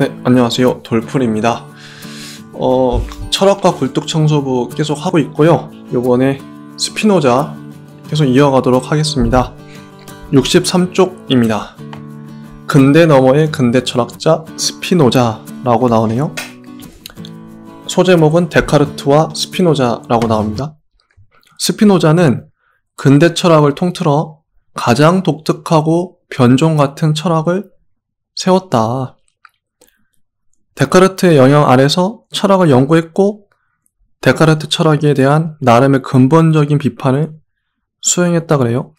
네, 안녕하세요. 돌풀입니다. 어, 철학과 굴뚝 청소부 계속 하고 있고요. 요번에 스피노자 계속 이어가도록 하겠습니다. 63쪽입니다. 근대 너머의 근대 철학자 스피노자라고 나오네요. 소제목은 데카르트와 스피노자라고 나옵니다. 스피노자는 근대 철학을 통틀어 가장 독특하고 변종 같은 철학을 세웠다. 데카르트의 영향 아래서 철학을 연구했고 데카르트 철학에 대한 나름의 근본적인 비판을 수행했다 그래요.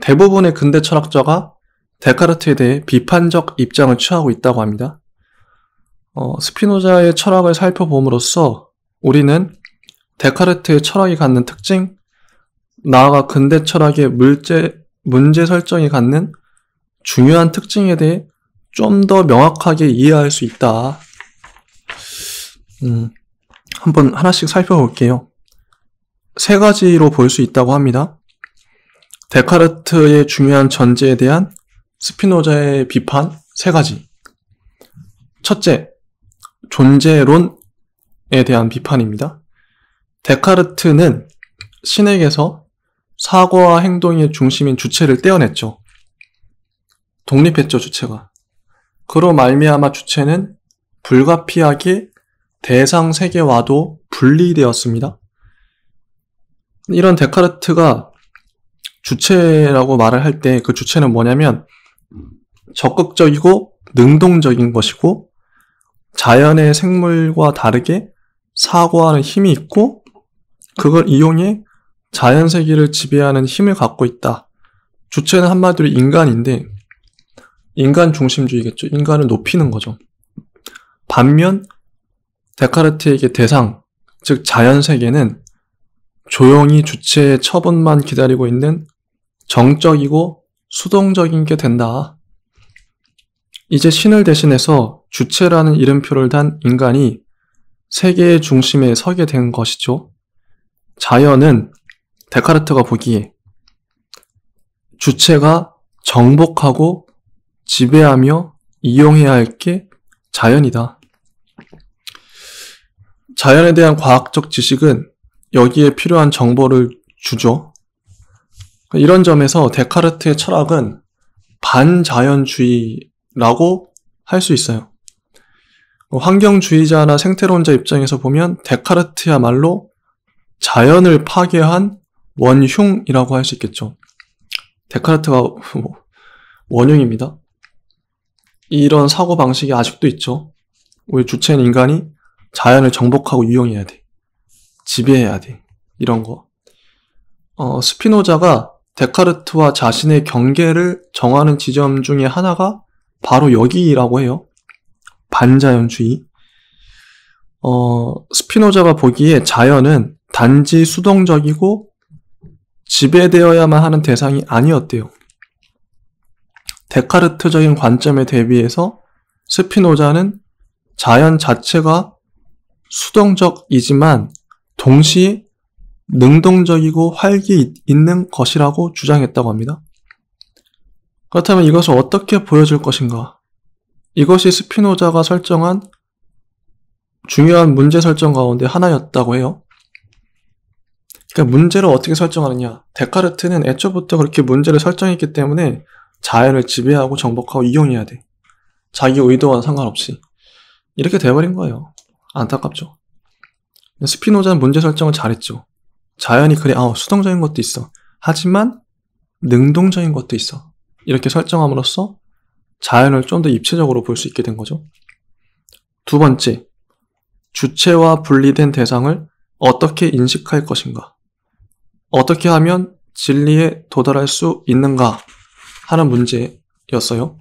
대부분의 근대 철학자가 데카르트에 대해 비판적 입장을 취하고 있다고 합니다. 어, 스피노자의 철학을 살펴봄으로써 우리는 데카르트의 철학이 갖는 특징, 나아가 근대 철학의 물제, 문제 설정이 갖는 중요한 특징에 대해 좀더 명확하게 이해할 수 있다. 음, 한번 하나씩 살펴볼게요. 세 가지로 볼 수 있다고 합니다. 데카르트의 중요한 전제에 대한 스피노자의 비판 세 가지. 첫째, 존재론에 대한 비판입니다. 데카르트는 신에게서 사고와 행동의 중심인 주체를 떼어냈죠. 독립했죠, 주체가. 그로 말미암아 주체는 불가피하게 대상 세계와도 분리되었습니다. 이런 데카르트가 주체라고 말을 할 때 그 주체는 뭐냐면 적극적이고 능동적인 것이고 자연의 생물과 다르게 사고하는 힘이 있고 그걸 이용해 자연 세계를 지배하는 힘을 갖고 있다. 주체는 한마디로 인간인데 인간 중심주의겠죠. 인간을 높이는 거죠. 반면 데카르트에게 대상, 즉 자연 세계는 조용히 주체의 처분만 기다리고 있는 정적이고 수동적인 게 된다. 이제 신을 대신해서 주체라는 이름표를 단 인간이 세계의 중심에 서게 된 것이죠. 자연은 데카르트가 보기에 주체가 정복하고 지배하며 이용해야 할 게 자연이다. 자연에 대한 과학적 지식은 여기에 필요한 정보를 주죠. 이런 점에서 데카르트의 철학은 반자연주의라고 할 수 있어요. 환경주의자나 생태론자 입장에서 보면 데카르트야말로 자연을 파괴한 원흉이라고 할 수 있겠죠. 데카르트가 원흉입니다. 이런 사고 방식이 아직도 있죠. 우리 주체인 인간이 자연을 정복하고 유용해야 돼. 지배해야 돼. 이런 거. 어, 스피노자가 데카르트와 자신의 경계를 정하는 지점 중에 하나가 바로 여기라고 해요. 반자연주의. 어, 스피노자가 보기에 자연은 단지 수동적이고 지배되어야만 하는 대상이 아니었대요. 데카르트적인 관점에 대비해서 스피노자는 자연 자체가 수동적이지만 동시에 능동적이고 활기 있는 것이라고 주장했다고 합니다. 그렇다면 이것을 어떻게 보여줄 것인가? 이것이 스피노자가 설정한 중요한 문제 설정 가운데 하나였다고 해요. 그러니까 문제를 어떻게 설정하느냐. 데카르트는 애초부터 그렇게 문제를 설정했기 때문에 자연을 지배하고 정복하고 이용해야 돼. 자기 의도와 상관없이. 이렇게 돼버린 거예요. 안타깝죠. 스피노자는 문제 설정을 잘했죠. 자연이 그래, 아, 수동적인 것도 있어. 하지만 능동적인 것도 있어. 이렇게 설정함으로써 자연을 좀 더 입체적으로 볼 수 있게 된 거죠. 두 번째, 주체와 분리된 대상을 어떻게 인식할 것인가? 어떻게 하면 진리에 도달할 수 있는가? 하는 문제였어요.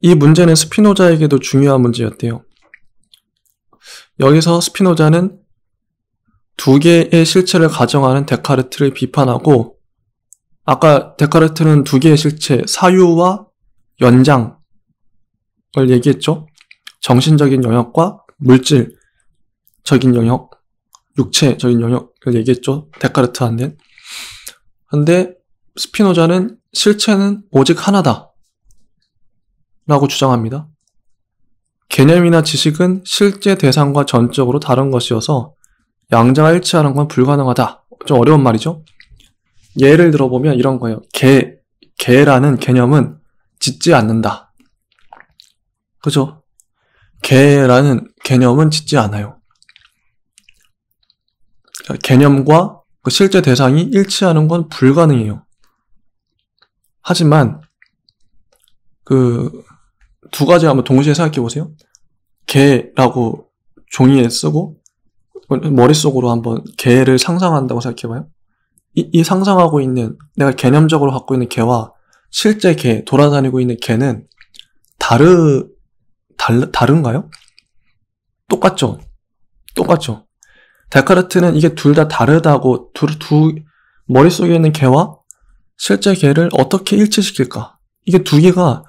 이 문제는 스피노자에게도 중요한 문제였대요. 여기서 스피노자는 두 개의 실체를 가정하는 데카르트를 비판하고 아까 데카르트는 두 개의 실체, 사유와 연장을 얘기했죠. 정신적인 영역과 물질적인 영역, 육체적인 영역을 얘기했죠. 데카르트한테. 근데 스피노자는 실체는 오직 하나다. 라고 주장합니다. 개념이나 지식은 실제 대상과 전적으로 다른 것이어서 양자가 일치하는 건 불가능하다. 좀 어려운 말이죠. 예를 들어보면 이런 거예요. 개, 개라는 개념은 짓지 않는다. 그죠? 개라는 개념은 짓지 않아요. 그러니까 개념과 그 실제 대상이 일치하는 건 불가능해요. 하지만 그 두 가지 한번 동시에 생각해 보세요. 개라고 종이에 쓰고 머릿속으로 한번 개를 상상한다고 생각해 봐요. 이, 이 상상하고 있는 내가 개념적으로 갖고 있는 개와 실제 개 돌아다니고 있는 개는 다르 달, 다른가요? 똑같죠. 똑같죠. 데카르트는 이게 둘 다 다르다고 둘, 두 머릿속에 있는 개와 실제 괴를 어떻게 일치시킬까? 이게 두 개가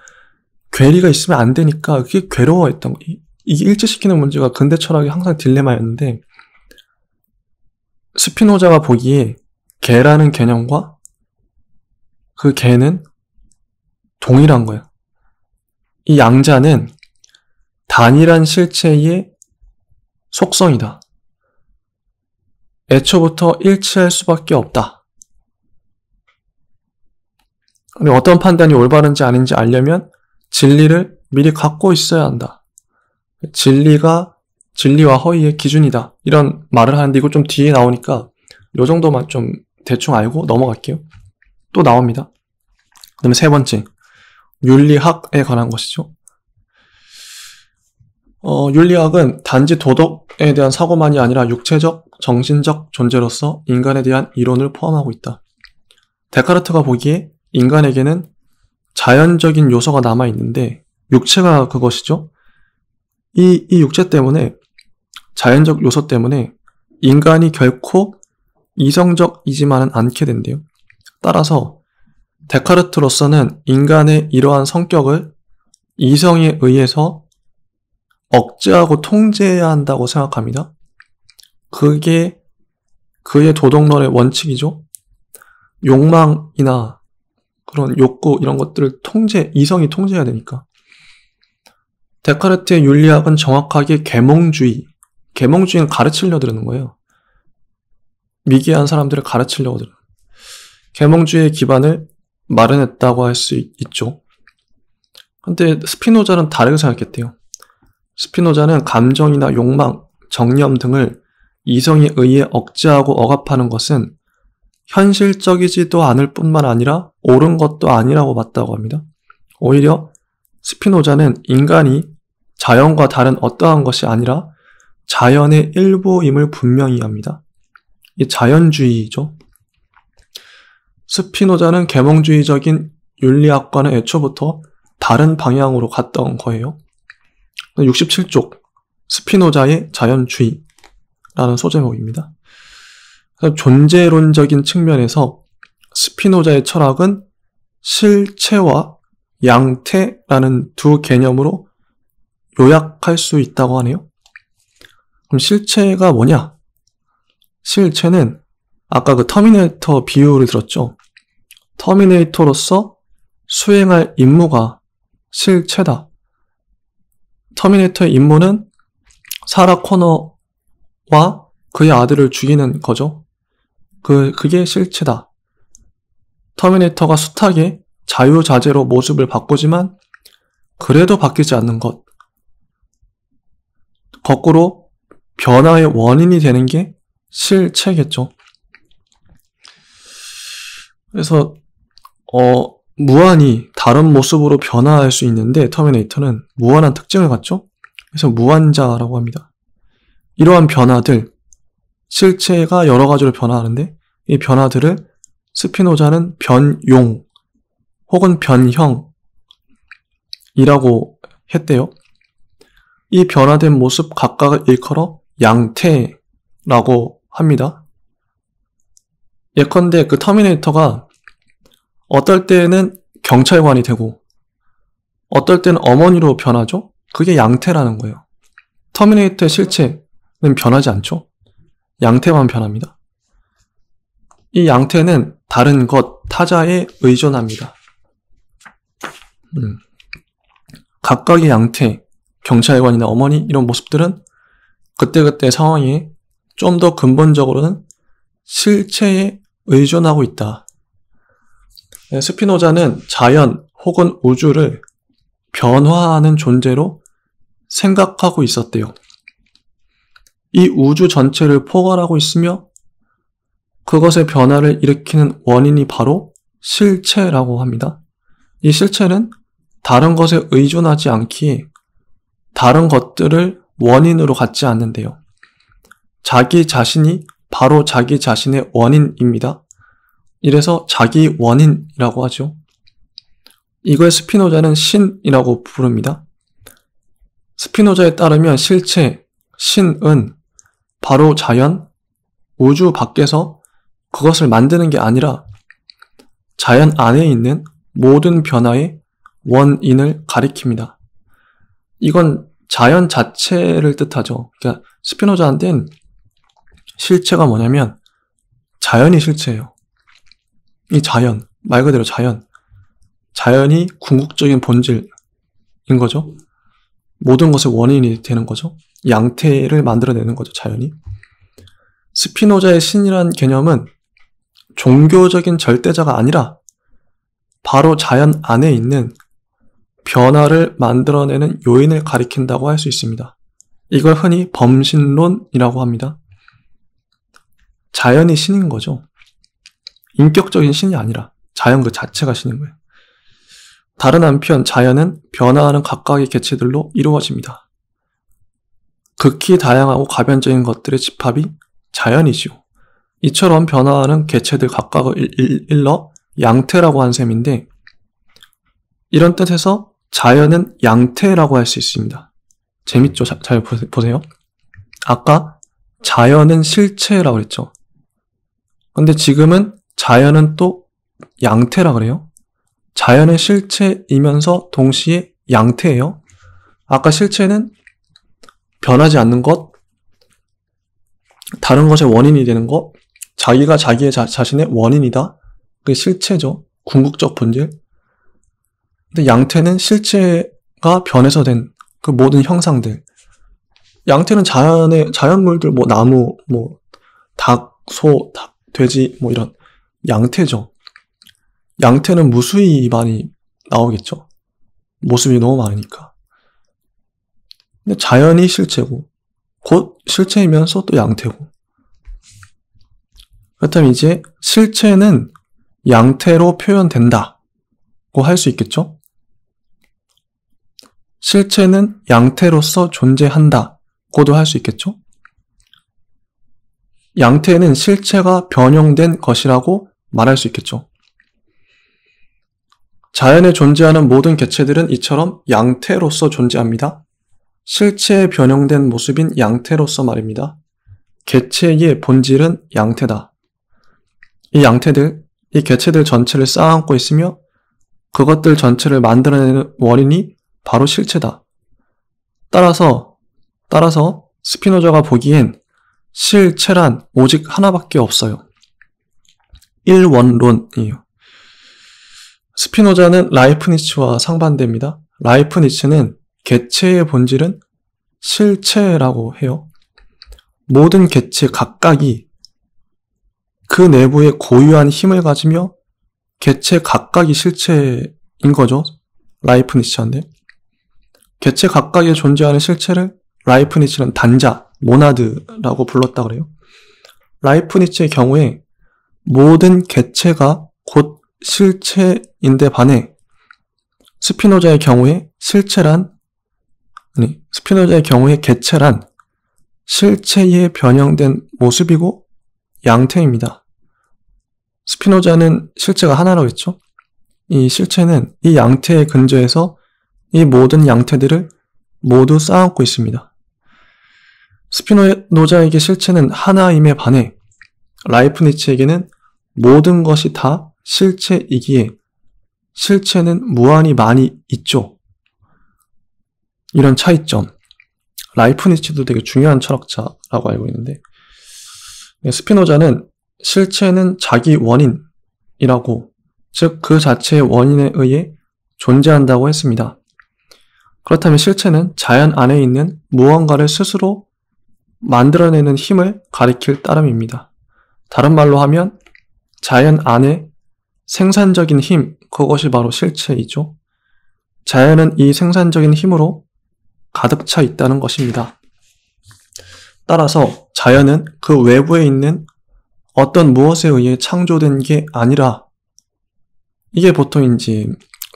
괴리가 있으면 안 되니까 그게 괴로워했던 거. 이게 일치시키는 문제가 근대 철학의 항상 딜레마였는데 스피노자가 보기에 개라는 개념과 그 개는 동일한 거야이 양자는 단일한 실체의 속성이다. 애초부터 일치할 수밖에 없다. 근데 어떤 판단이 올바른지 아닌지 알려면 진리를 미리 갖고 있어야 한다. 진리가 진리와 허위의 기준이다. 이런 말을 하는데 이거 좀 뒤에 나오니까 요 정도만 좀 대충 알고 넘어갈게요. 또 나옵니다. 그 다음에 세 번째, 윤리학에 관한 것이죠. 어, 윤리학은 단지 도덕에 대한 사고만이 아니라 육체적, 정신적 존재로서 인간에 대한 이론을 포함하고 있다. 데카르트가 보기에 인간에게는 자연적인 요소가 남아 있는데 육체가 그것이죠. 이, 이 육체 때문에 자연적 요소 때문에 인간이 결코 이성적이지만은 않게 된대요. 따라서 데카르트로서는 인간의 이러한 성격을 이성에 의해서 억제하고 통제해야 한다고 생각합니다. 그게 그의 도덕론의 원칙이죠. 욕망이나 그런 욕구 이런 것들을 통제, 이성이 통제해야 되니까. 데카르트의 윤리학은 정확하게 계몽주의, 계몽주의는 가르치려 드는 거예요. 미개한 사람들을 가르치려고 드는. 계몽주의의 기반을 마련했다고 할 수 있죠. 근데 스피노자는 다르게 생각했대요. 스피노자는 감정이나 욕망, 정념 등을 이성에 의해 억제하고 억압하는 것은 현실적이지도 않을 뿐만 아니라 옳은 것도 아니라고 봤다고 합니다. 오히려 스피노자는 인간이 자연과 다른 어떠한 것이 아니라 자연의 일부임을 분명히 합니다. 이 자연주의죠. 스피노자는 계몽주의적인 윤리학과는 애초부터 다른 방향으로 갔던 거예요. 67쪽 스피노자의 자연주의라는 소제목입니다. 존재론적인 측면에서 스피노자의 철학은 실체와 양태라는 두 개념으로 요약할 수 있다고 하네요. 그럼 실체가 뭐냐? 실체는 아까 그 터미네이터 비유를 들었죠. 터미네이터로서 수행할 임무가 실체다. 터미네이터의 임무는 사라 코너와 그의 아들을 죽이는 거죠. 그, 그게 실체다. 터미네이터가 숱하게 자유자재로 모습을 바꾸지만 그래도 바뀌지 않는 것. 거꾸로 변화의 원인이 되는 게 실체겠죠. 그래서 어, 무한히 다른 모습으로 변화할 수 있는데 터미네이터는 무한한 특징을 갖죠. 그래서 무한자라고 합니다. 이러한 변화들 실체가 여러 가지로 변화하는데 이 변화들을 스피노자는 변용 혹은 변형이라고 했대요. 이 변화된 모습 각각을 일컬어 양태라고 합니다. 예컨대 그 터미네이터가 어떨 때는 경찰관이 되고 어떨 때는 어머니로 변하죠? 그게 양태라는 거예요. 터미네이터의 실체는 변하지 않죠? 양태만 변합니다. 이 양태는 다른 것, 타자에 의존합니다. 음. 각각의 양태, 경찰관이나 어머니 이런 모습들은 그때그때 상황에 좀더 근본적으로는 실체에 의존하고 있다. 네, 스피노자는 자연 혹은 우주를 변화하는 존재로 생각하고 있었대요. 이 우주 전체를 포괄하고 있으며 그것의 변화를 일으키는 원인이 바로 실체라고 합니다. 이 실체는 다른 것에 의존하지 않기에 다른 것들을 원인으로 갖지 않는데요. 자기 자신이 바로 자기 자신의 원인입니다. 이래서 자기 원인이라고 하죠. 이걸 스피노자는 신이라고 부릅니다. 스피노자에 따르면 실체, 신은 바로 자연, 우주 밖에서 그것을 만드는 게 아니라 자연 안에 있는 모든 변화의 원인을 가리킵니다. 이건 자연 자체를 뜻하죠. 그러니까 스피노자한테는 실체가 뭐냐면 자연이 실체예요. 이 자연, 말 그대로 자연. 자연이 궁극적인 본질인 거죠. 모든 것의 원인이 되는 거죠. 양태를 만들어내는 거죠, 자연이. 스피노자의 신이란 개념은 종교적인 절대자가 아니라 바로 자연 안에 있는 변화를 만들어내는 요인을 가리킨다고 할 수 있습니다. 이걸 흔히 범신론이라고 합니다. 자연이 신인 거죠. 인격적인 신이 아니라 자연 그 자체가 신인 거예요. 다른 한편 자연은 변화하는 각각의 개체들로 이루어집니다. 극히 다양하고 가변적인 것들의 집합이 자연이지요. 이처럼 변화하는 개체들 각각을 일러 양태라고 한 셈인데 이런 뜻에서 자연은 양태라고 할 수 있습니다. 재밌죠? 자, 잘 보세요. 아까 자연은 실체라고 그랬죠. 근데 지금은 자연은 또 양태라 그래요. 자연은 실체이면서 동시에 양태예요. 아까 실체는 변하지 않는 것, 다른 것의 원인이 되는 것, 자기가 자기의 자, 신의 원인이다. 그게 실체죠. 궁극적 본질. 근데 양태는 실체가 변해서 된 그 모든 형상들. 양태는 자연의 자연물들 뭐 나무 뭐 닭, 소, 닭, 돼지 뭐 이런 양태죠. 양태는 무수히 많이 나오겠죠. 모습이 너무 많으니까. 근데 자연이 실체고 곧 실체이면서 또 양태고 그렇다면 이제 실체는 양태로 표현된다고 할 수 있겠죠? 실체는 양태로서 존재한다고도 할 수 있겠죠? 양태는 실체가 변형된 것이라고 말할 수 있겠죠. 자연에 존재하는 모든 개체들은 이처럼 양태로서 존재합니다. 실체에 변형된 모습인 양태로서 말입니다. 개체의 본질은 양태다. 이 양태들, 이 개체들 전체를 쌓아안고 있으며 그것들 전체를 만들어내는 원인이 바로 실체다. 따라서, 따라서 스피노자가 보기엔 실체란 오직 하나밖에 없어요. 일원론이에요. 스피노자는 라이프니츠와 상반됩니다. 라이프니츠는 개체의 본질은 실체라고 해요. 모든 개체 각각이 그내부에 고유한 힘을 가지며 개체 각각이 실체인 거죠. 라이프니츠한테 개체 각각에 존재하는 실체를 라이프니츠는 단자, 모나드라고 불렀다 그래요. 라이프니츠의 경우에 모든 개체가 곧 실체인데 반해 스피노자의 경우에 실체란 아니, 스피노자의 경우에 개체란 실체에 변형된 모습이고 양태입니다. 스피노자는 실체가 하나라고 했죠. 이 실체는 이 양태의 근저에서 이 모든 양태들을 모두 쌓아놓고 있습니다. 스피노자에게 실체는 하나임에 반해 라이프니츠에게는 모든 것이 다 실체이기에 실체는 무한히 많이 있죠. 이런 차이점. 라이프니츠도 되게 중요한 철학자라고 알고 있는데 스피노자는 실체는 자기 원인이라고 즉 그 자체의 원인에 의해 존재한다고 했습니다. 그렇다면 실체는 자연 안에 있는 무언가를 스스로 만들어내는 힘을 가리킬 따름입니다. 다른 말로 하면 자연 안에 생산적인 힘, 그것이 바로 실체이죠. 자연은 이 생산적인 힘으로 가득 차 있다는 것입니다. 따라서 자연은 그 외부에 있는 어떤 무엇에 의해 창조된 게 아니라 이게 보통 이제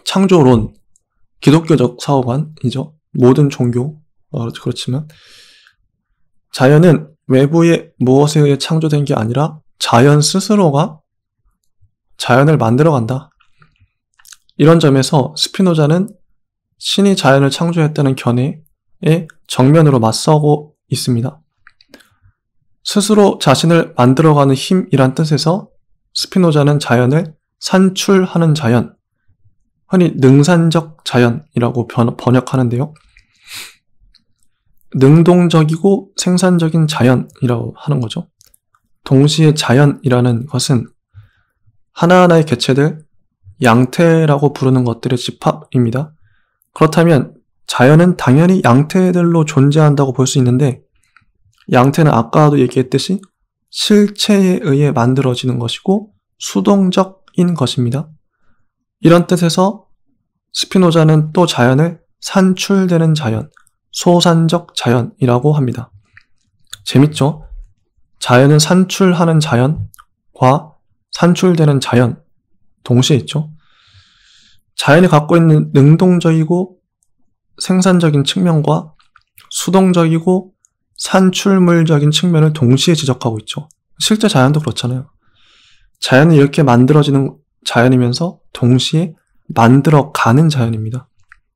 창조론, 기독교적 사후관이죠 모든 종교, 어, 그렇지만 자연은 외부의 무엇에 의해 창조된 게 아니라 자연 스스로가 자연을 만들어 간다. 이런 점에서 스피노자는 신이 자연을 창조했다는 견해 에 예? 정면으로 맞서고 있습니다. 스스로 자신을 만들어가는 힘이란 뜻에서 스피노자는 자연을 산출하는 자연, 흔히 능산적 자연이라고 번역하는데요. 능동적이고 생산적인 자연이라고 하는 거죠. 동시에 자연이라는 것은 하나하나의 개체들, 양태라고 부르는 것들의 집합입니다. 그렇다면 자연은 당연히 양태들로 존재한다고 볼 수 있는데 양태는 아까도 얘기했듯이 실체에 의해 만들어지는 것이고 수동적인 것입니다. 이런 뜻에서 스피노자는 또 자연을 산출되는 자연, 소산적 자연이라고 합니다. 재밌죠? 자연은 산출하는 자연과 산출되는 자연 동시에 있죠. 자연이 갖고 있는 능동적이고 생산적인 측면과 수동적이고 산출물적인 측면을 동시에 지적하고 있죠. 실제 자연도 그렇잖아요. 자연은 이렇게 만들어지는 자연이면서 동시에 만들어가는 자연입니다.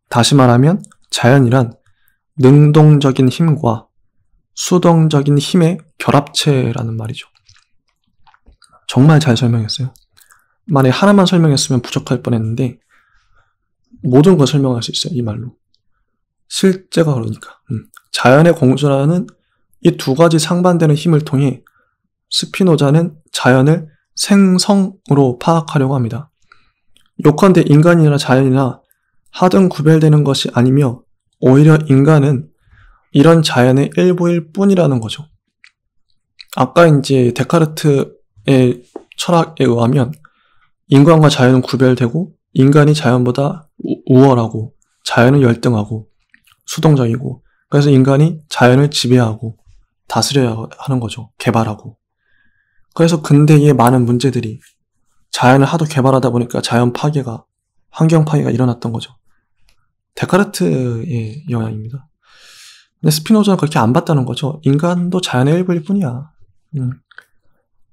다시 말하면 자연이란 능동적인 힘과 수동적인 힘의 결합체라는 말이죠. 정말 잘 설명했어요. 만약 하나만 설명했으면 부족할 뻔했는데 모든 걸 설명할 수 있어요. 이 말로. 실제가 그러니까 음. 자연의 공존하는이 두 가지 상반되는 힘을 통해 스피노자는 자연을 생성으로 파악하려고 합니다. 요컨대 인간이나 자연이나 하등 구별되는 것이 아니며 오히려 인간은 이런 자연의 일부일 뿐이라는 거죠. 아까 이제 데카르트의 철학에 의하면 인간과 자연은 구별되고 인간이 자연보다 우월하고 자연은 열등하고 수동적이고 그래서 인간이 자연을 지배하고 다스려야 하는 거죠. 개발하고. 그래서 근대의 많은 문제들이 자연을 하도 개발하다 보니까 자연 파괴가 환경 파괴가 일어났던 거죠. 데카르트의 영향입니다. 근데 스피노자는 그렇게 안 봤다는 거죠. 인간도 자연의 일부일 뿐이야. 음.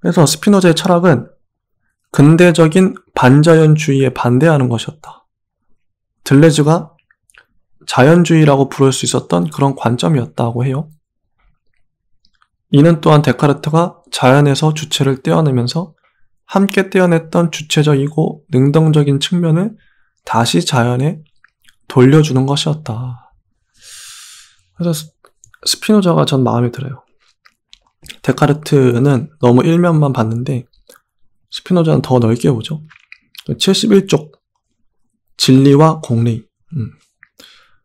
그래서 스피노자의 철학은 근대적인 반자연주의에 반대하는 것이었다. 들레즈가 자연주의라고 부를 수 있었던 그런 관점이었다고 해요. 이는 또한 데카르트가 자연에서 주체를 떼어내면서 함께 떼어냈던 주체적이고 능동적인 측면을 다시 자연에 돌려주는 것이었다. 그래서 스피노자가 전 마음에 들어요. 데카르트는 너무 일면만 봤는데 스피노자는 더 넓게 보죠. 71쪽 진리와 공리 음.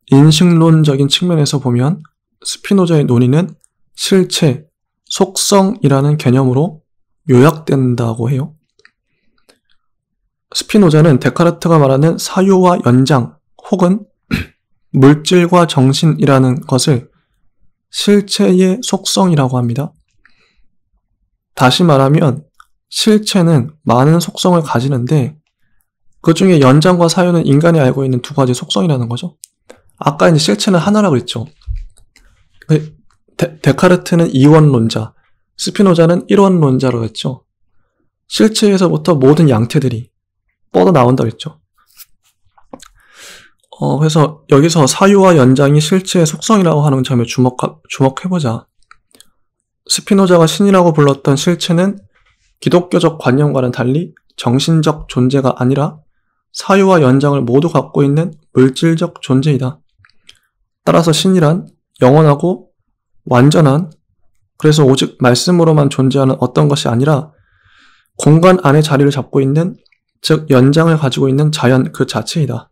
인식론적인 측면에서 보면 스피노자의 논의는 실체, 속성이라는 개념으로 요약된다고 해요. 스피노자는 데카르트가 말하는 사유와 연장 혹은 물질과 정신이라는 것을 실체의 속성이라고 합니다. 다시 말하면 실체는 많은 속성을 가지는데 그 중에 연장과 사유는 인간이 알고 있는 두 가지 속성이라는 거죠. 아까 이제 실체는 하나라고 했죠. 네, 데, 카르트는 이원론자, 스피노자는 일원론자로 했죠. 실체에서부터 모든 양태들이 뻗어 나온다고 했죠. 어, 그래서 여기서 사유와 연장이 실체의 속성이라고 하는 점에 주목, 주목해보자. 스피노자가 신이라고 불렀던 실체는 기독교적 관념과는 달리 정신적 존재가 아니라 사유와 연장을 모두 갖고 있는 물질적 존재이다. 따라서 신이란 영원하고 완전한 그래서 오직 말씀으로만 존재하는 어떤 것이 아니라 공간 안에 자리를 잡고 있는 즉 연장을 가지고 있는 자연 그 자체이다.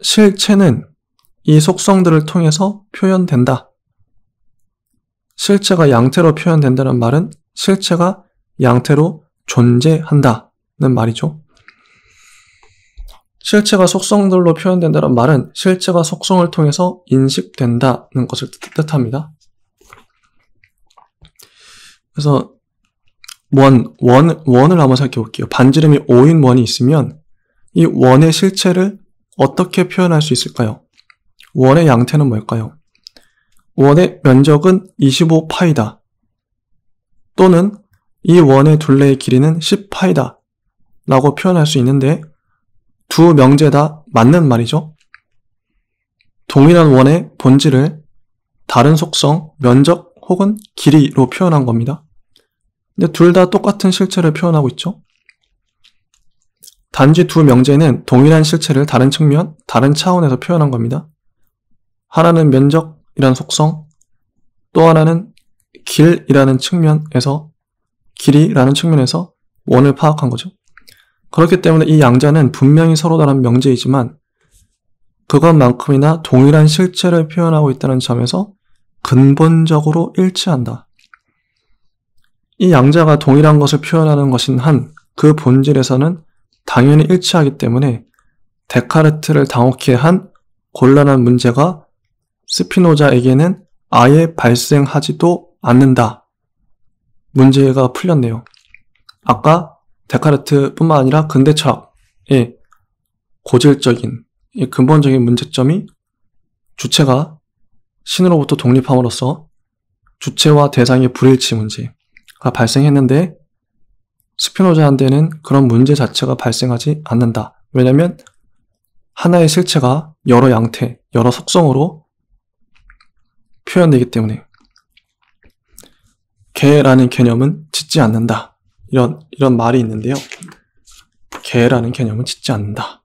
실체는 이 속성들을 통해서 표현된다. 실체가 양태로 표현된다는 말은 실체가 양태로 존재한다는 말이죠. 실체가 속성들로 표현된다는 말은 실체가 속성을 통해서 인식된다는 것을 뜻합니다. 그래서 원, 원, 원을 한번 살펴볼게요. 반지름이 5인 원이 있으면 이 원의 실체를 어떻게 표현할 수 있을까요? 원의 양태는 뭘까요? 원의 면적은 25파이다. 또는 이 원의 둘레의 길이는 10파이다. 라고 표현할 수 있는데 두 명제 다 맞는 말이죠. 동일한 원의 본질을 다른 속성, 면적 혹은 길이로 표현한 겁니다. 근데 둘 다 똑같은 실체를 표현하고 있죠. 단지 두 명제는 동일한 실체를 다른 측면, 다른 차원에서 표현한 겁니다. 하나는 면적이라는 속성, 또 하나는 길이라는 측면에서 길이라는 측면에서 원을 파악한 거죠. 그렇기 때문에 이 양자는 분명히 서로 다른 명제이지만 그것만큼이나 동일한 실체를 표현하고 있다는 점에서 근본적으로 일치한다. 이 양자가 동일한 것을 표현하는 것인 한 그 본질에서는 당연히 일치하기 때문에 데카르트를 당혹해 한 곤란한 문제가 스피노자에게는 아예 발생하지도 않는다. 문제가 풀렸네요. 아까 데카르트뿐만 아니라 근대 철학의 고질적인 근본적인 문제점이 주체가 신으로부터 독립함으로써 주체와 대상의 불일치 문제가 발생했는데 스피노자한테는 그런 문제 자체가 발생하지 않는다. 왜냐하면 하나의 실체가 여러 양태, 여러 속성으로 표현되기 때문에 개라는 개념은 짓지 않는다. 이런, 이런 말이 있는데요. 개라는 개념은 짓지 않는다.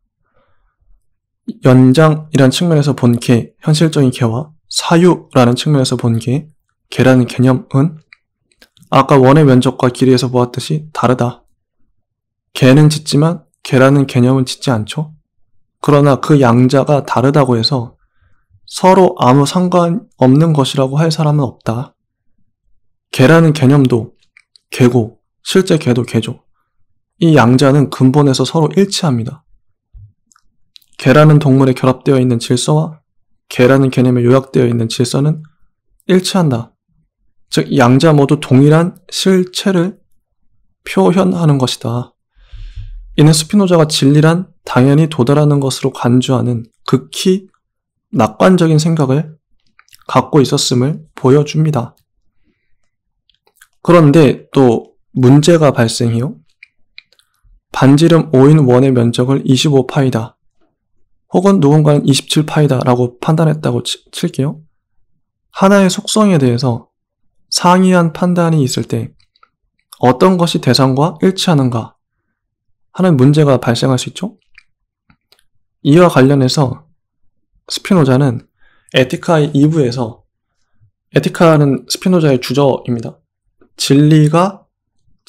연장이라는 측면에서 본 개, 현실적인 개와 사유라는 측면에서 본 개, 개라는 개념은 아까 원의 면적과 길이에서 보았듯이 다르다. 개는 짓지만 개라는 개념은 짓지 않죠. 그러나 그 양자가 다르다고 해서 서로 아무 상관없는 것이라고 할 사람은 없다. 개라는 개념도 개고 실제 개도 개죠. 이 양자는 근본에서 서로 일치합니다. 개라는 동물에 결합되어 있는 질서와 개라는 개념에 요약되어 있는 질서는 일치한다. 즉, 양자 모두 동일한 실체를 표현하는 것이다. 이는 스피노자가 진리란 당연히 도달하는 것으로 간주하는 극히 낙관적인 생각을 갖고 있었음을 보여줍니다. 그런데 또 문제가 발생이요. 반지름 5인 1의 면적을 25파이다. 혹은 누군가는 27파이다 라고 판단했다고 치, 칠게요. 하나의 속성에 대해서 상이한 판단이 있을 때 어떤 것이 대상과 일치하는가 하는 문제가 발생할 수 있죠. 이와 관련해서 스피노자는 에티카의 2부에서 에티카는 스피노자의 주저입니다. 진리가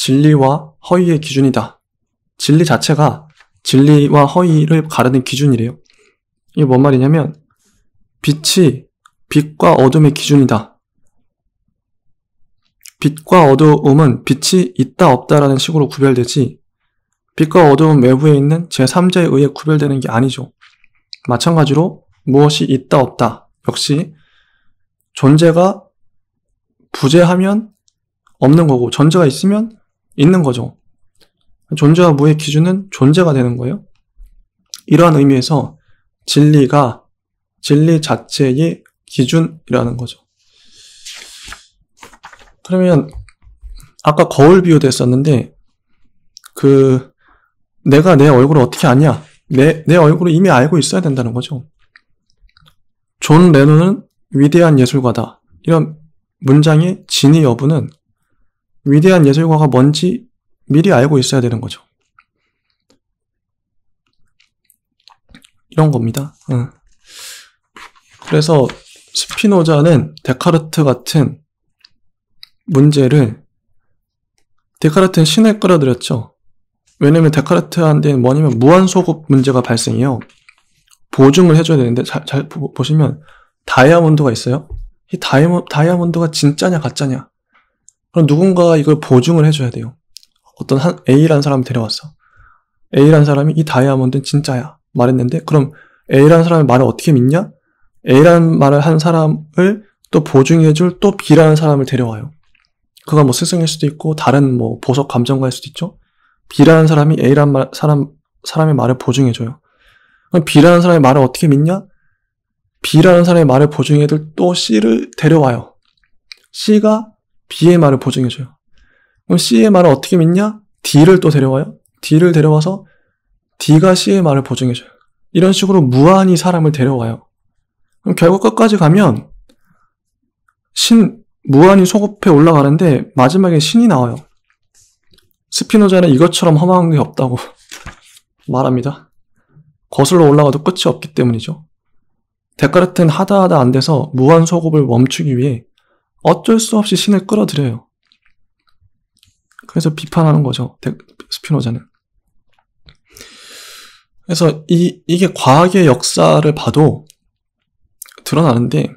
진리와 허위의 기준이다. 진리 자체가 진리와 허위를 가르는 기준이래요. 이게 뭔 말이냐면 빛이 빛과 어둠의 기준이다. 빛과 어두움은 빛이 있다 없다라는 식으로 구별되지 빛과 어두움 외부에 있는 제3자에 의해 구별되는 게 아니죠. 마찬가지로 무엇이 있다 없다 역시 존재가 부재하면 없는 거고 존재가 있으면 있는 거죠. 존재와 무의 기준은 존재가 되는 거예요. 이러한 의미에서 진리가 진리 자체의 기준이라는 거죠. 그러면 아까 거울 비유도 했었는데 그 내가 내 얼굴을 어떻게 아냐? 내, 내 얼굴을 이미 알고 있어야 된다는 거죠. 존 레논은 위대한 예술가다. 이런 문장의 진위 여부는 위대한 예술가가 뭔지 미리 알고 있어야 되는 거죠. 이런 겁니다. 응. 그래서 스피노자는 데카르트 같은 문제를 데카르트는 신을 끌어들였죠. 왜냐면 데카르트한테는 뭐냐면 무한소급 문제가 발생해요. 보증을 해줘야 되는데 잘, 잘 보, 시면 다이아몬드가 있어요. 이 다이아몬드가 진짜냐 가짜냐 그럼 누군가 이걸 보증을 해줘야 돼요. 어떤 한 A라는 사람이 데려왔어. A라는 사람이 이 다이아몬드는 진짜야. 말했는데, 그럼 A라는 사람의 말을 어떻게 믿냐? A라는 말을 한 사람을 또 보증해줄 또 B라는 사람을 데려와요. 그가 뭐 스승일 수도 있고, 다른 뭐 보석 감정가일 수도 있죠. B라는 사람이 A라는 말, 사람, 사람의 말을 보증해줘요. 그럼 B라는 사람의 말을 어떻게 믿냐? B라는 사람의 말을 보증해줄 또 C를 데려와요. C가 B의 말을 보증해줘요. 그럼 C의 말을 어떻게 믿냐? D를 또 데려와요. D를 데려와서 D가 C의 말을 보증해줘요. 이런 식으로 무한히 사람을 데려와요. 그럼 결국 끝까지 가면 신, 무한히 소급해 올라가는데 마지막에 신이 나와요. 스피노자는 이것처럼 험한 게 없다고 말합니다. 거슬러 올라가도 끝이 없기 때문이죠. 데카르트는 하다 하다 안 돼서 무한 소급을 멈추기 위해 어쩔 수 없이 신을 끌어들여요. 그래서 비판하는 거죠. 스피노자는. 그래서 이, 이게 과학의 역사를 봐도 드러나는데,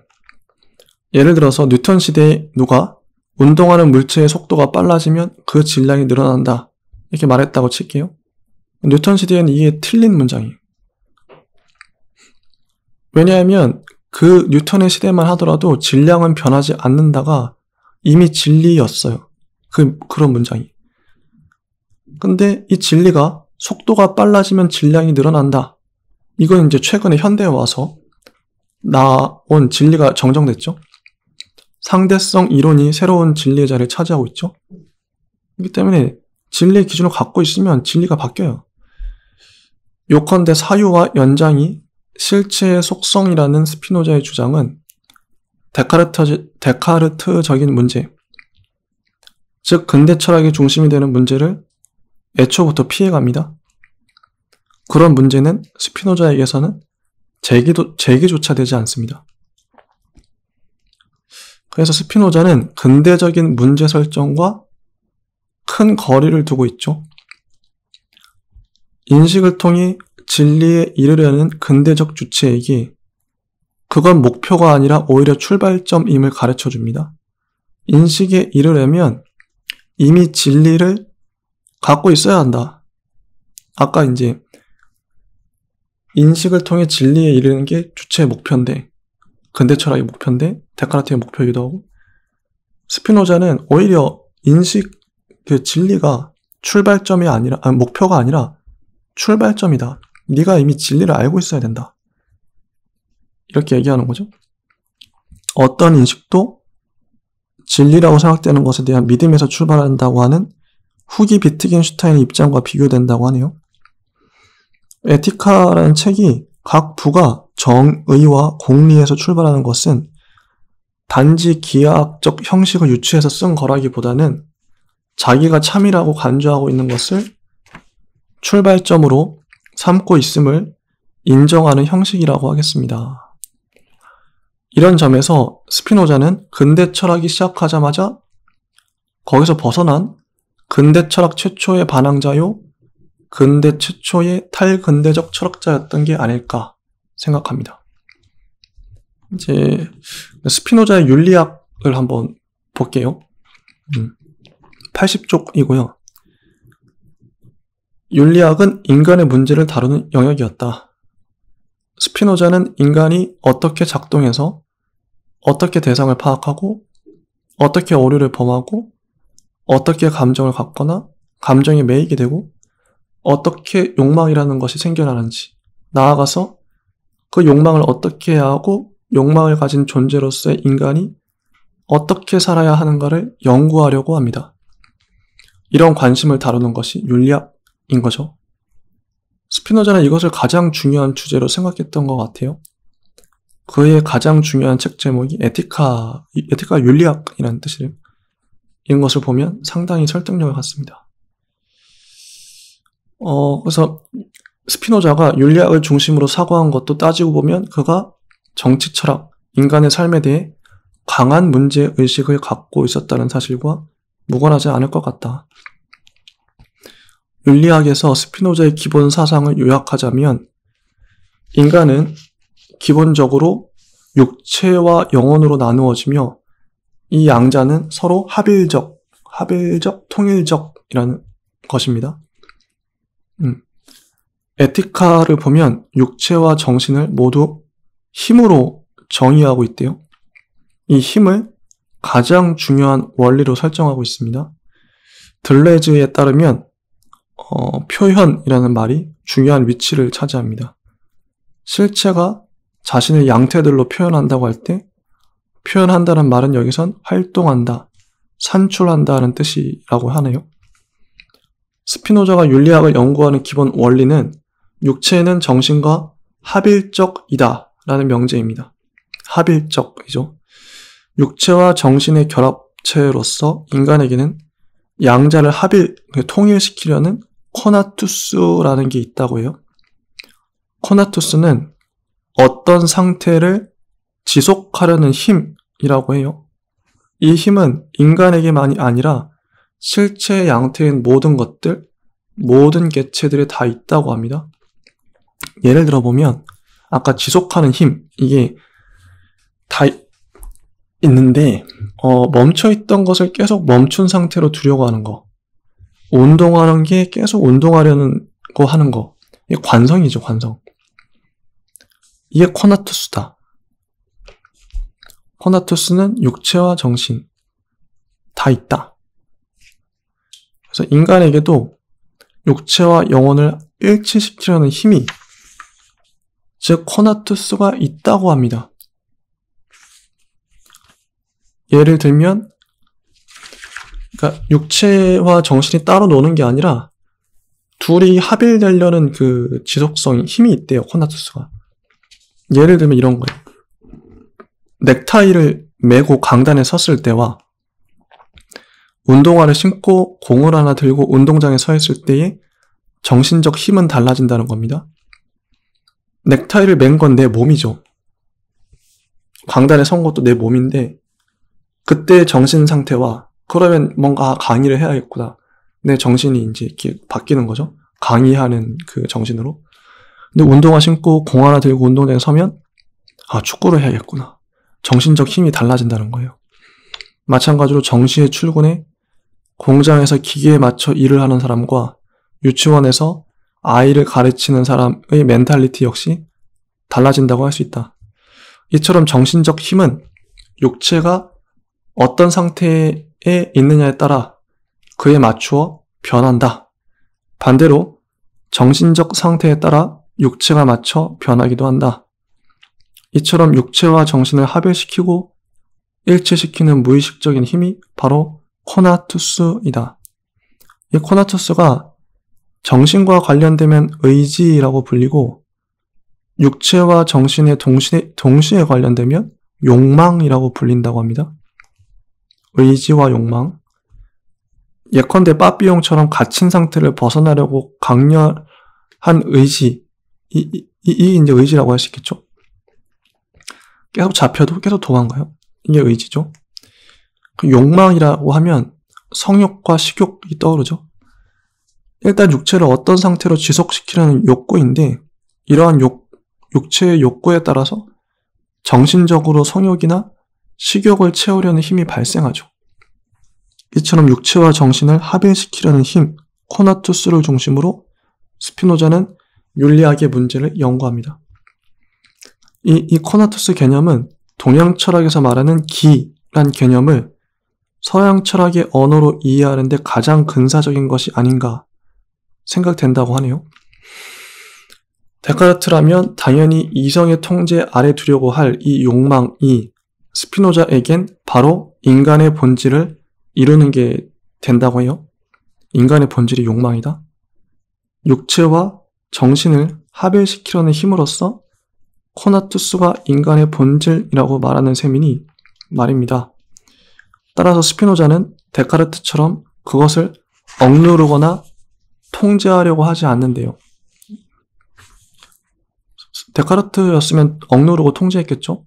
예를 들어서 뉴턴 시대에 누가 운동하는 물체의 속도가 빨라지면 그 질량이 늘어난다. 이렇게 말했다고 칠게요. 뉴턴 시대에는 이게 틀린 문장이에요. 왜냐하면 그 뉴턴의 시대만 하더라도 질량은 변하지 않는다가 이미 진리였어요. 그, 그런 문장이. 근데 이 진리가 속도가 빨라지면 질량이 늘어난다. 이건 이제 최근에 현대에 와서 나온 진리가 정정됐죠. 상대성 이론이 새로운 진리의 자리를 차지하고 있죠. 그렇기 때문에 진리의 기준을 갖고 있으면 진리가 바뀌어요. 요컨대 사유와 연장이 실체의 속성이라는 스피노자의 주장은 데카르트, 데카르트적인 문제, 즉 근대 철학의 중심이 되는 문제를 애초부터 피해갑니다. 그런 문제는 스피노자에게서는 제기도, 제기조차 되지 않습니다. 그래서 스피노자는 근대적인 문제 설정과 큰 거리를 두고 있죠. 인식을 통해 진리에 이르려는 근대적 주체에게 그건 목표가 아니라 오히려 출발점임을 가르쳐 줍니다. 인식에 이르려면 이미 진리를 갖고 있어야 한다. 아까 이제 인식을 통해 진리에 이르는 게 주체의 목표인데 근대 철학의 목표인데 데카르트의 목표이기도 하고 스피노자는 오히려 인식 그 진리가 출발점이 아니라 아니, 목표가 아니라 출발점이다. 네가 이미 진리를 알고 있어야 된다. 이렇게 얘기하는 거죠. 어떤 인식도 진리라고 생각되는 것에 대한 믿음에서 출발한다고 하는 후기 비트겐슈타인의 입장과 비교된다고 하네요. 에티카라는 책이 각 부가 정의와 공리에서 출발하는 것은 단지 기하학적 형식을 유추해서 쓴 거라기보다는 자기가 참이라고 간주하고 있는 것을 출발점으로 삼고 있음을 인정하는 형식이라고 하겠습니다. 이런 점에서 스피노자는 근대 철학이 시작하자마자 거기서 벗어난 근대 철학 최초의 반항자요, 근대 최초의 탈근대적 철학자였던 게 아닐까 생각합니다. 이제 스피노자의 윤리학을 한번 볼게요. 80쪽이고요. 음, 윤리학은 인간의 문제를 다루는 영역이었다. 스피노자는 인간이 어떻게 작동해서 어떻게 대상을 파악하고 어떻게 오류를 범하고 어떻게 감정을 갖거나 감정이 매이게 되고 어떻게 욕망이라는 것이 생겨나는지 나아가서 그 욕망을 어떻게 해야 하고 욕망을 가진 존재로서의 인간이 어떻게 살아야 하는가를 연구하려고 합니다. 이런 관심을 다루는 것이 윤리학 인 거죠. 스피너자는 이것을 가장 중요한 주제로 생각했던 것 같아요. 그의 가장 중요한 책 제목이 에티카, 에티카 윤리학이라는 뜻인 이래요 것을 보면 상당히 설득력을 갖습니다. 어, 그래서 스피노자가 윤리학을 중심으로 사고한 것도 따지고 보면 그가 정치 철학, 인간의 삶에 대해 강한 문제 의식을 갖고 있었다는 사실과 무관하지 않을 것 같다. 윤리학에서 스피노자의 기본 사상을 요약하자면 인간은 기본적으로 육체와 영혼으로 나누어지며 이 양자는 서로 합일적, 합일적, 통일적이라는 것입니다. 음. 에티카를 보면 육체와 정신을 모두 힘으로 정의하고 있대요. 이 힘을 가장 중요한 원리로 설정하고 있습니다. 들레즈에 따르면 어, 표현이라는 말이 중요한 위치를 차지합니다. 실체가 자신을 양태들로 표현한다고 할 때 표현한다는 말은 여기선 활동한다, 산출한다는 뜻이라고 하네요. 스피노자가 윤리학을 연구하는 기본 원리는 육체는 정신과 합일적이다 라는 명제입니다. 합일적이죠. 육체와 정신의 결합체로서 인간에게는 양자를 합일, 통일시키려는 코나투스라는 게 있다고 해요. 코나투스는 어떤 상태를 지속하려는 힘이라고 해요. 이 힘은 인간에게만이 아니라 실체 양태인 모든 것들, 모든 개체들에 다 있다고 합니다. 예를 들어보면 아까 지속하는 힘 이게 다 있는데 어, 멈춰 있던 것을 계속 멈춘 상태로 두려고 하는 거 운동하는 게 계속 운동하려는 거 하는 거. 이게 관성이죠, 관성. 이게 코나투스다. 코나투스는 육체와 정신 다 있다. 그래서 인간에게도 육체와 영혼을 일치시키려는 힘이 즉 코나투스가 있다고 합니다. 예를 들면 그러니까 육체와 정신이 따로 노는 게 아니라 둘이 합일되려는 그 지속성, 힘이 있대요, 코나투스가. 예를 들면 이런 거예요. 넥타이를 메고 강단에 섰을 때와 운동화를 신고 공을 하나 들고 운동장에 서 있을 때의 정신적 힘은 달라진다는 겁니다. 넥타이를 맨 건 내 몸이죠. 광단에 선 것도 내 몸인데 그때의 정신 상태와 그러면 뭔가 강의를 해야겠구나. 내 정신이 이제 이렇게 바뀌는 거죠. 강의하는 그 정신으로. 근데 운동화 신고 공 하나 들고 운동장에 서면 아 축구를 해야겠구나. 정신적 힘이 달라진다는 거예요. 마찬가지로 정시에 출근해 공장에서 기계에 맞춰 일을 하는 사람과 유치원에서 아이를 가르치는 사람의 멘탈리티 역시 달라진다고 할 수 있다. 이처럼 정신적 힘은 육체가 어떤 상태에 에 있느냐에 따라 그에 맞추어 변한다. 반대로 정신적 상태에 따라 육체가 맞춰 변하기도 한다. 이처럼 육체와 정신을 합일시키고 일체시키는 무의식적인 힘이 바로 코나투스이다. 이 코나투스가 정신과 관련되면 의지라고 불리고 육체와 정신의 동시에, 동시에 관련되면 욕망이라고 불린다고 합니다. 의지와 욕망, 예컨대 빠삐용처럼 갇힌 상태를 벗어나려고 강렬한 의지, 이, 이, 이 이제 의지라고 할 수 있겠죠? 계속 잡혀도 계속 도망가요. 이게 의지죠. 그 욕망이라고 하면 성욕과 식욕이 떠오르죠. 일단 육체를 어떤 상태로 지속시키려는 욕구인데 이러한 욕, 육체의 욕구에 따라서 정신적으로 성욕이나 식욕을 채우려는 힘이 발생하죠. 이처럼 육체와 정신을 합일시키려는 힘, 코나투스를 중심으로 스피노자는 윤리학의 문제를 연구합니다. 이, 이 코나투스 개념은 동양 철학에서 말하는 기란 개념을 서양 철학의 언어로 이해하는데 가장 근사적인 것이 아닌가 생각된다고 하네요. 데카르트라면 당연히 이성의 통제 아래 두려고 할 이 욕망이 스피노자에겐 바로 인간의 본질을 이루는 게 된다고 해요. 인간의 본질이 욕망이다. 육체와 정신을 합일시키려는 힘으로써 코나투스가 인간의 본질이라고 말하는 셈이니 말입니다. 따라서 스피노자는 데카르트처럼 그것을 억누르거나 통제하려고 하지 않는데요. 데카르트였으면 억누르고 통제했겠죠?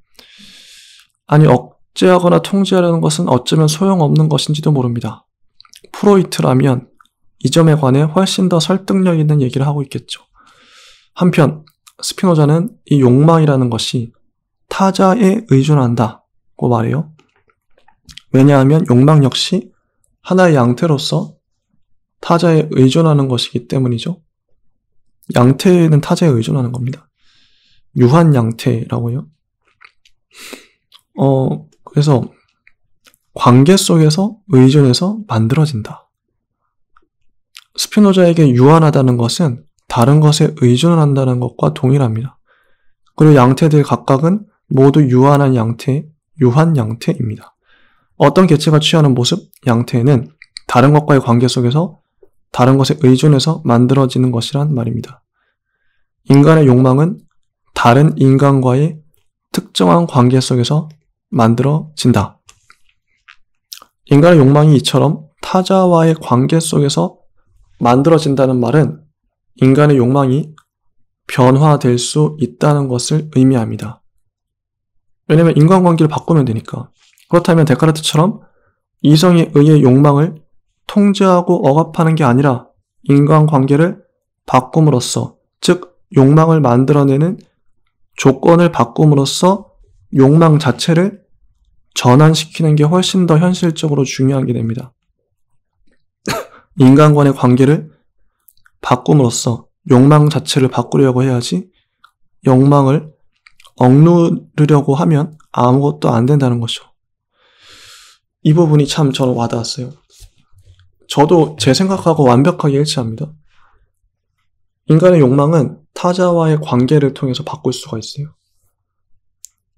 아니 억제하거나 통제하려는 것은 어쩌면 소용없는 것인지도 모릅니다. 프로이트라면 이 점에 관해 훨씬 더 설득력 있는 얘기를 하고 있겠죠. 한편 스피노자는 이 욕망이라는 것이 타자에 의존한다고 말해요. 왜냐하면 욕망 역시 하나의 양태로서 타자에 의존하는 것이기 때문이죠. 양태는 타자에 의존하는 겁니다. 유한 양태라고요. 어, 그래서 관계 속에서 의존해서 만들어진다. 스피노자에게 유한하다는 것은 다른 것에 의존 한다는 것과 동일합니다. 그리고 양태들 각각은 모두 유한한 양태, 유한 양태입니다. 어떤 개체가 취하는 모습, 양태는 다른 것과의 관계 속에서 다른 것에 의존해서 만들어지는 것이란 말입니다. 인간의 욕망은 다른 인간과의 특정한 관계 속에서 만들어진다. 인간의 욕망이 이처럼 타자와의 관계 속에서 만들어진다는 말은 인간의 욕망이 변화될 수 있다는 것을 의미합니다. 왜냐면 인간관계를 바꾸면 되니까. 그렇다면 데카르트처럼 이성에 의해 욕망을 통제하고 억압하는 게 아니라 인간관계를 바꿈으로써, 즉, 욕망을 만들어내는 조건을 바꿈으로써 욕망 자체를 전환시키는 게 훨씬 더 현실적으로 중요하게 됩니다. 인간관의 관계를 바꿈으로써 욕망 자체를 바꾸려고 해야지 욕망을 억누르려고 하면 아무것도 안 된다는 거죠. 이 부분이 참 저는 와닿았어요. 저도 제 생각하고 완벽하게 일치합니다. 인간의 욕망은 타자와의 관계를 통해서 바꿀 수가 있어요.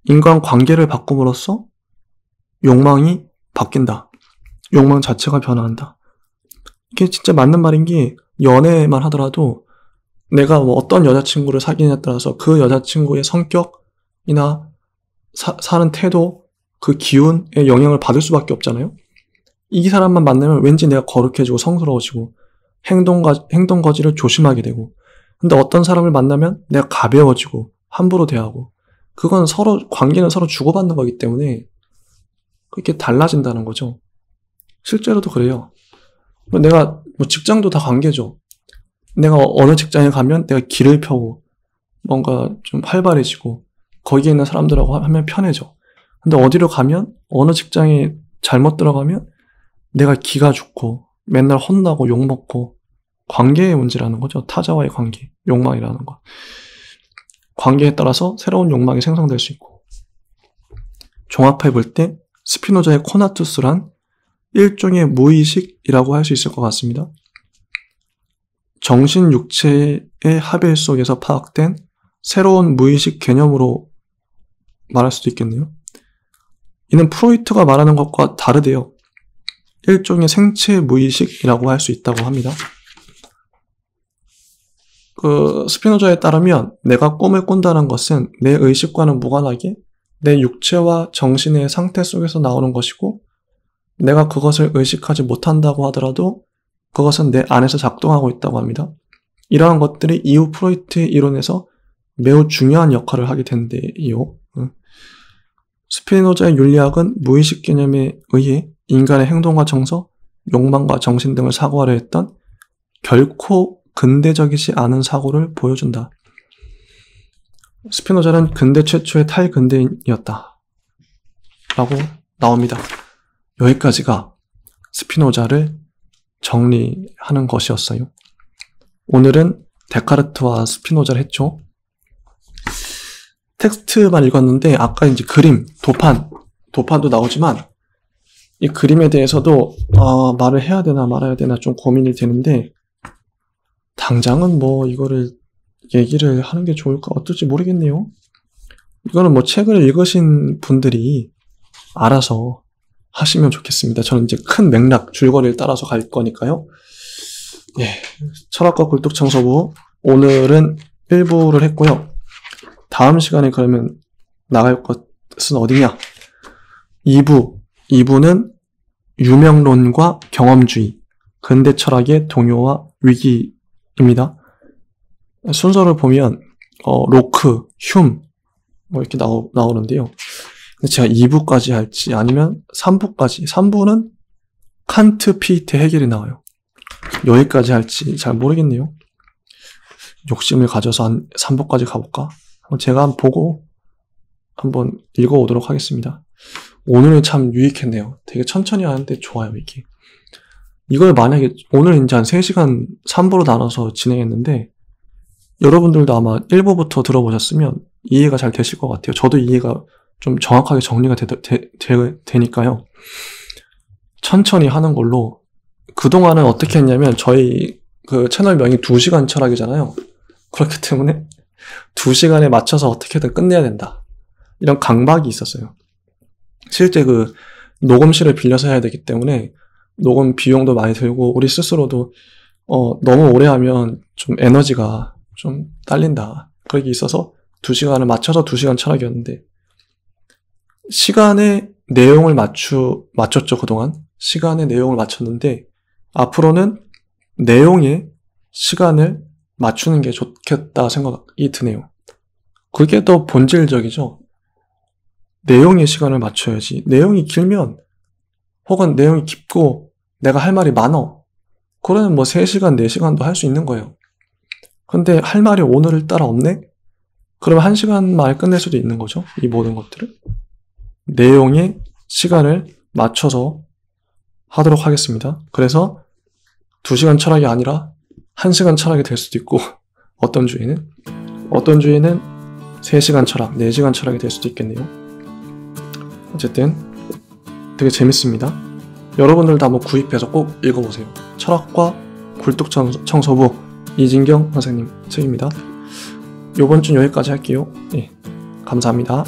인간 관계를 바꿈으로써 욕망이 바뀐다. 욕망 자체가 변화한다. 이게 진짜 맞는 말인 게 연애만 하더라도 내가 뭐 어떤 여자친구를 사귀느냐에 따라서 그 여자친구의 성격이나 사, 사는 태도, 그 기운에 영향을 받을 수밖에 없잖아요. 이 사람만 만나면 왠지 내가 거룩해지고 성스러워지고 행동과 행동 거지를 조심하게 되고 근데 어떤 사람을 만나면 내가 가벼워지고 함부로 대하고 그건 서로 관계는 서로 주고받는 거기 때문에 그렇게 달라진다는 거죠. 실제로도 그래요. 내가 뭐 직장도 다 관계죠. 내가 어느 직장에 가면 내가 길을 펴고 뭔가 좀 활발해지고 거기에 있는 사람들하고 하면 편해져. 근데 어디로 가면 어느 직장에 잘못 들어가면 내가 기가 죽고 맨날 혼나고 욕먹고 관계의 문제라는 거죠. 타자와의 관계, 욕망이라는 거. 관계에 따라서 새로운 욕망이 생성될 수 있고 종합해 볼 때 스피노자의 코나투스란 일종의 무의식이라고 할 수 있을 것 같습니다. 정신 육체의 합의 속에서 파악된 새로운 무의식 개념으로 말할 수도 있겠네요. 이는 프로이트가 말하는 것과 다르대요. 일종의 생체 무의식이라고 할 수 있다고 합니다. 그 스피노자에 따르면 내가 꿈을 꾼다는 것은 내 의식과는 무관하게 내 육체와 정신의 상태 속에서 나오는 것이고 내가 그것을 의식하지 못한다고 하더라도 그것은 내 안에서 작동하고 있다고 합니다. 이러한 것들이 이후 프로이트의 이론에서 매우 중요한 역할을 하게 된대요. 스피노자의 윤리학은 무의식 개념에 의해 인간의 행동과 정서, 욕망과 정신 등을 사고하려 했던 결코 근대적이지 않은 사고를 보여준다. 스피노자는 근대 최초의 탈근대인이었다. 라고 나옵니다. 여기까지가 스피노자를 정리하는 것이었어요. 오늘은 데카르트와 스피노자를 했죠. 텍스트만 읽었는데 아까 이제 그림, 도판, 도판도 나오지만 이 그림에 대해서도 어, 말을 해야 되나 말아야 되나 좀 고민이 되는데 당장은 뭐 이거를 얘기를 하는 게 좋을까 어떨지 모르겠네요. 이거는 뭐 책을 읽으신 분들이 알아서 하시면 좋겠습니다. 저는 이제 큰 맥락 줄거리를 따라서 갈 거니까요. 예, 철학과 굴뚝청소부 오늘은 1부를 했고요. 다음 시간에 그러면 나갈 것은 어디냐? 2부. 2부는 유명론과 경험주의, 근대 철학의 동요와 위기 입니다. 순서를 보면 어, 로크, 흉뭐 이렇게 나오, 나오는데요. 제가 2부까지 할지 아니면 3부까지 3부는 칸트, 피히테, 해결이 나와요. 여기까지 할지 잘 모르겠네요. 욕심을 가져서 한 3부까지 가볼까? 제가 한번 보고 한번 읽어오도록 하겠습니다. 오늘은 참 유익했네요. 되게 천천히 하는데 좋아요, 이게. 이걸 만약에 오늘 이제 한 3시간 3부로 나눠서 진행했는데 여러분들도 아마 1부부터 들어보셨으면 이해가 잘 되실 것 같아요. 저도 이해가 좀 정확하게 정리가 되, 되, 되, 되니까요. 천천히 하는 걸로 그동안은 어떻게 했냐면 저희 그 채널명이 2시간 철학이잖아요. 그렇기 때문에 2시간에 맞춰서 어떻게든 끝내야 된다. 이런 강박이 있었어요. 실제 그 녹음실을 빌려서 해야 되기 때문에 녹음 비용도 많이 들고 우리 스스로도 어, 너무 오래 하면 좀 에너지가 좀 딸린다. 그런 게 있어서 두시간을 맞춰서 두시간 철학이었는데 시간의 내용을 맞추 맞췄죠 그동안 시간의 내용을 맞췄는데 앞으로는 내용에 시간을 맞추는 게 좋겠다 생각이 드네요. 그게 더 본질적이죠. 내용에 시간을 맞춰야지. 내용이 길면 혹은 내용이 깊고 내가 할 말이 많어. 그러면 뭐 3시간, 4시간도 할 수 있는 거예요. 근데 할 말이 오늘을 따라 없네? 그러면 1시간 말 끝낼 수도 있는 거죠. 이 모든 것들을. 내용에 시간을 맞춰서 하도록 하겠습니다. 그래서 2시간 철학이 아니라 1시간 철학이 될 수도 있고, 어떤 주의는? 어떤 주의는 3시간 철학, 4시간 철학이 될 수도 있겠네요. 어쨌든 되게 재밌습니다. 여러분들도 한번 구입해서 꼭 읽어보세요. 철학과 굴뚝청소부 이진경 선생님 책입니다. 요번 주 여기까지 할게요. 예, 감사합니다.